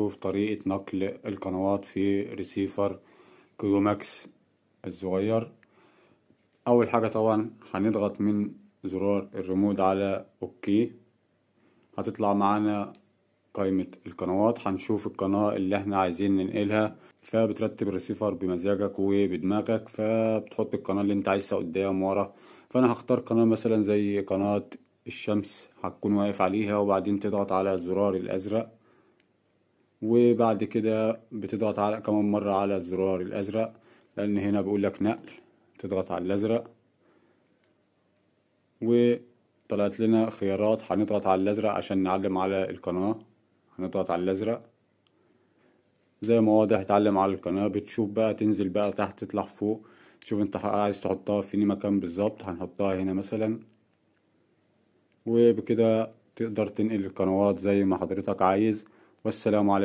شوف طريقة نقل القنوات في ريسيفر كيوماكس الصغير أول حاجة طبعا هنضغط من زرار الريموت على أوكي هتطلع معانا قائمة القنوات هنشوف القناة اللي احنا عايزين ننقلها فبترتب الريسيفر بمزاجك وبدماغك فبتحط القناة اللي انت عايزها قدام ورا فأنا هختار قناة مثلا زي قناة الشمس هتكون واقف عليها وبعدين تضغط على الزرار الأزرق وبعد كده بتضغط على كمان مرة على الزرار الأزرق لأن هنا بيقول لك نقل تضغط على الأزرق وطلعت لنا خيارات هنضغط على الأزرق عشان نعلم على القناة هنضغط على الأزرق زي ما واضح اتعلم على القناة بتشوف بقى تنزل بقى تحت تطلع فوق شوف انت عايز تحطها في مكان بالظبط هنحطها هنا مثلا وبكده تقدر تنقل القنوات زي ما حضرتك عايز والسلام عليكم